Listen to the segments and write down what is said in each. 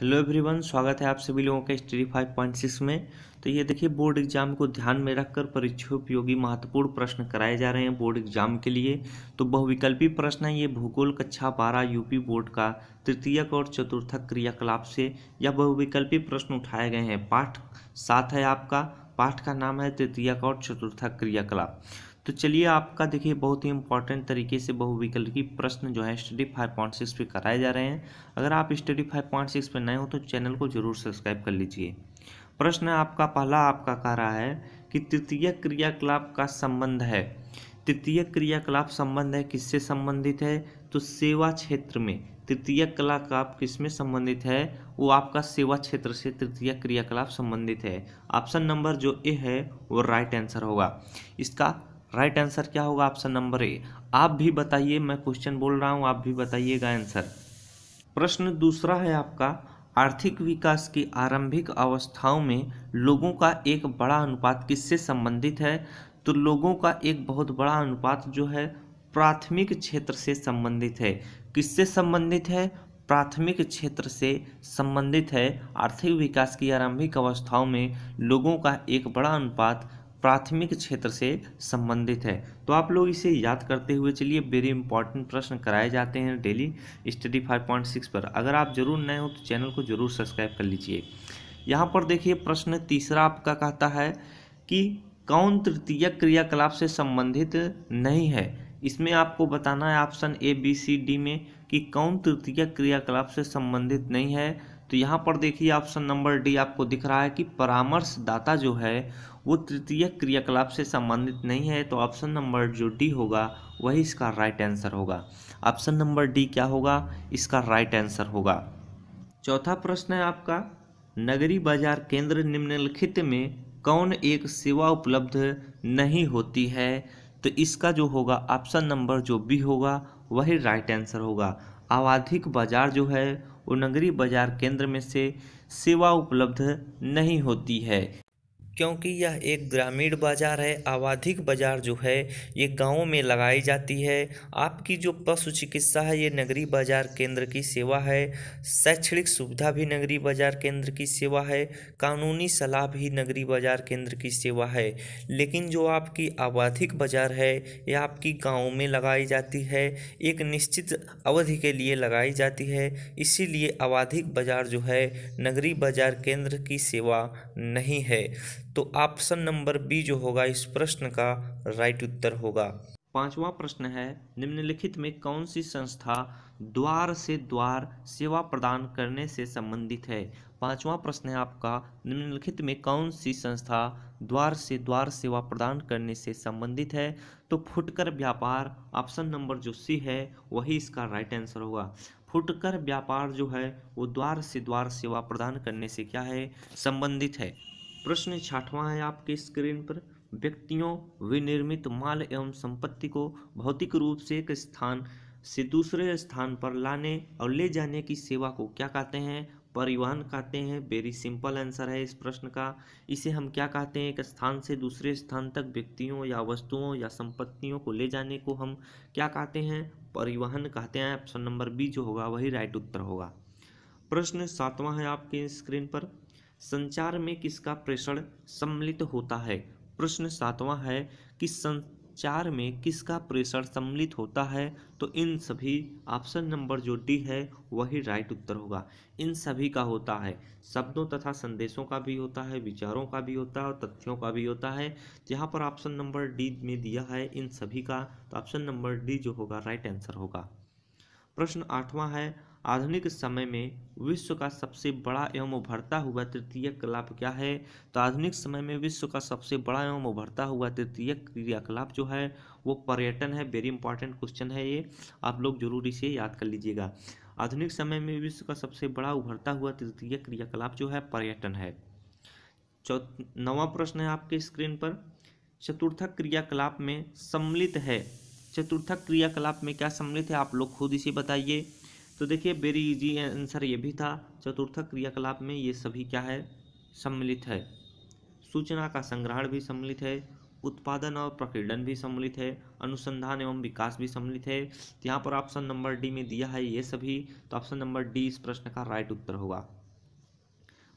hello everyone स्वागत है आप सभी लोगों का पॉइंट 5.6 में तो ये देखिए बोर्ड एग्जाम को ध्यान में रखकर उपयोगी महत्वपूर्ण प्रश्न कराए जा रहे हैं बोर्ड एग्जाम के लिए तो बहुविकल्पी प्रश्न है ये भूगोल कक्षा बारह यूपी बोर्ड का तृतीयक और चतुर्थक क्रियाकलाप से यह बहुविकल्पी प्रश्न उठाए गए हैं पाठ सात है आपका पाठ का नाम है तृतीयक और चतुर्थक क्रियाकलाप तो चलिए आपका देखिए बहुत ही इंपॉर्टेंट तरीके से बहुविकल्पी प्रश्न जो है स्टडी फाइव पॉइंट सिक्स पे कराए जा रहे हैं अगर आप स्टडी फाइव पॉइंट सिक्स पे नए हो तो चैनल को जरूर सब्सक्राइब कर लीजिए प्रश्न आपका पहला आपका कह रहा है कि तृतीय क्रियाकलाप का संबंध है तृतीय क्रियाकलाप संबंध है किससे संबंधित है तो सेवा क्षेत्र में तृतीय क्रियाकलाप किसमें संबंधित है वो आपका सेवा क्षेत्र से तृतीय क्रियाकलाप संबंधित है ऑप्शन नंबर जो ए है वो राइट आंसर होगा इसका राइट आंसर क्या होगा ऑप्शन नंबर ए आप भी बताइए मैं क्वेश्चन बोल रहा हूँ आप भी बताइएगा आंसर प्रश्न दूसरा है आपका आर्थिक विकास की आरंभिक अवस्थाओं में लोगों का एक बड़ा अनुपात किससे संबंधित है तो लोगों का एक बहुत बड़ा अनुपात जो है प्राथमिक क्षेत्र से संबंधित है किससे संबंधित है प्राथमिक क्षेत्र से संबंधित है आर्थिक विकास की आरंभिक अवस्थाओं में लोगों का एक बड़ा अनुपात प्राथमिक क्षेत्र से संबंधित है तो आप लोग इसे याद करते हुए चलिए वेरी इंपॉर्टेंट प्रश्न कराए जाते हैं डेली स्टडी 5.6 पर अगर आप जरूर नए हो तो चैनल को जरूर सब्सक्राइब कर लीजिए यहाँ पर देखिए प्रश्न तीसरा आपका कहता है कि कौन तृतीय क्रियाकलाप से संबंधित नहीं है इसमें आपको बताना है option A B C D में कि कौन तृतीय क्रियाकलाप से संबंधित नहीं है तो यहाँ पर देखिए ऑप्शन नंबर डी आपको दिख रहा है कि परामर्शदाता जो है वो तृतीय क्रियाकलाप से संबंधित नहीं है तो ऑप्शन नंबर जो डी होगा वही इसका राइट आंसर होगा ऑप्शन नंबर डी क्या होगा इसका राइट आंसर होगा चौथा प्रश्न है आपका नगरी बाजार केंद्र निम्नलिखित में कौन एक सेवा उपलब्ध नहीं होती है तो इसका जो होगा ऑप्शन नंबर जो बी होगा वही राइट आंसर होगा आवाधिक बाजार जो है और नगरी बाजार केंद्र में से सेवा उपलब्ध नहीं होती है क्योंकि यह एक ग्रामीण बाज़ार है आवाधिक बाज़ार जो है ये गाँव में लगाई जाती है आपकी जो पशु चिकित्सा है ये नगरीय बाज़ार केंद्र की सेवा है शैक्षणिक सुविधा भी नगरीय बाज़ार केंद्र की सेवा है कानूनी सलाह भी नगरीय बाज़ार केंद्र की सेवा है लेकिन जो आपकी आवाधिक बाज़ार है ये आपकी गाँव में लगाई जाती है एक निश्चित अवधि के लिए लगाई जाती है इसीलिए आवाधिक बाज़ार जो है नगरीय बाज़ार केंद्र की सेवा नहीं है तो ऑप्शन नंबर बी जो होगा इस प्रश्न का राइट उत्तर होगा पांचवा प्रश्न है निम्नलिखित में कौन सी संस्था द्वार से द्वार सेवा प्रदान करने से संबंधित है पांचवा प्रश्न है आपका निम्नलिखित में कौन सी संस्था द्वार से द्वार सेवा प्रदान करने से संबंधित है तो फुटकर व्यापार ऑप्शन नंबर जो सी है वही इसका राइट आंसर होगा फुटकर व्यापार जो है वो द्वार से द्वार सेवा प्रदान करने से क्या है संबंधित है प्रश्न छाठवा है आपके स्क्रीन पर व्यक्तियों विनिर्मित माल एवं संपत्ति को भौतिक रूप से एक स्थान से दूसरे स्थान पर लाने और ले जाने की सेवा को क्या कहते हैं परिवहन कहते हैं वेरी सिंपल आंसर है इस प्रश्न का इसे हम क्या कहते हैं एक स्थान से दूसरे स्थान तक व्यक्तियों या वस्तुओं या संपत्तियों को ले जाने को हम क्या कहते हैं परिवहन कहते हैं ऑप्शन नंबर बी जो होगा वही राइट उत्तर होगा प्रश्न सातवां है आपके स्क्रीन पर संचार में किसका प्रेषण सम्मिलित होता है प्रश्न सातवां है कि संचार में किसका प्रेषण सम्मिलित होता है तो इन सभी ऑप्शन नंबर जो डी है वही राइट उत्तर होगा इन सभी का होता है शब्दों तथा संदेशों का भी होता है विचारों का भी होता है और तथ्यों का भी होता है यहाँ पर ऑप्शन नंबर डी में दिया है इन सभी का तो ऑप्शन नंबर डी जो होगा राइट आंसर होगा प्रश्न आठवां है आधुनिक समय में विश्व का सबसे बड़ा एवं उभरता हुआ तृतीय कलाप क्या है तो आधुनिक समय में विश्व का सबसे बड़ा एवं उभरता हुआ तृतीय क्रियाकलाप जो है वो पर्यटन है वेरी इंपॉर्टेंट क्वेश्चन है ये आप लोग जरूर इसे याद कर लीजिएगा आधुनिक समय में विश्व का सबसे बड़ा उभरता हुआ तृतीय क्रियाकलाप जो है पर्यटन है चौथ नवा प्रश्न है आपके स्क्रीन पर चतुर्थक क्रियाकलाप में सम्मिलित है चतुर्थक क्रियाकलाप में क्या सम्मिलित है आप लोग खुद इसे बताइए तो देखिए वेरी इजी आंसर ये भी था चतुर्थक क्रियाकलाप में ये सभी क्या है सम्मिलित है सूचना का संग्रहण भी सम्मिलित है उत्पादन और प्रकीर्णन भी सम्मिलित है अनुसंधान एवं विकास भी सम्मिलित है यहाँ पर ऑप्शन नंबर डी में दिया है ये सभी तो ऑप्शन नंबर डी इस प्रश्न का राइट उत्तर होगा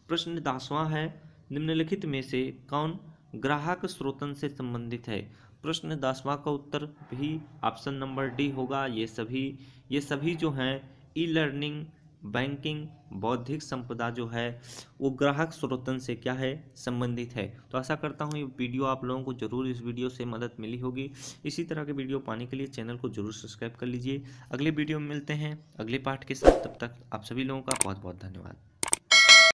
प्रश्न दसवां है निम्नलिखित में से कौन ग्राहक स्रोतन से संबंधित है प्रश्न दसवां का उत्तर भी ऑप्शन नंबर डी होगा ये सभी ये सभी जो हैं ई लर्निंग बैंकिंग बौद्धिक संपदा जो है वो ग्राहक स्रोतन से क्या है संबंधित है तो आशा करता हूँ ये वीडियो आप लोगों को जरूर इस वीडियो से मदद मिली होगी इसी तरह के वीडियो पाने के लिए चैनल को जरूर सब्सक्राइब कर लीजिए अगले वीडियो में मिलते हैं अगले पार्ट के साथ तब तक आप सभी लोगों का बहुत बहुत धन्यवाद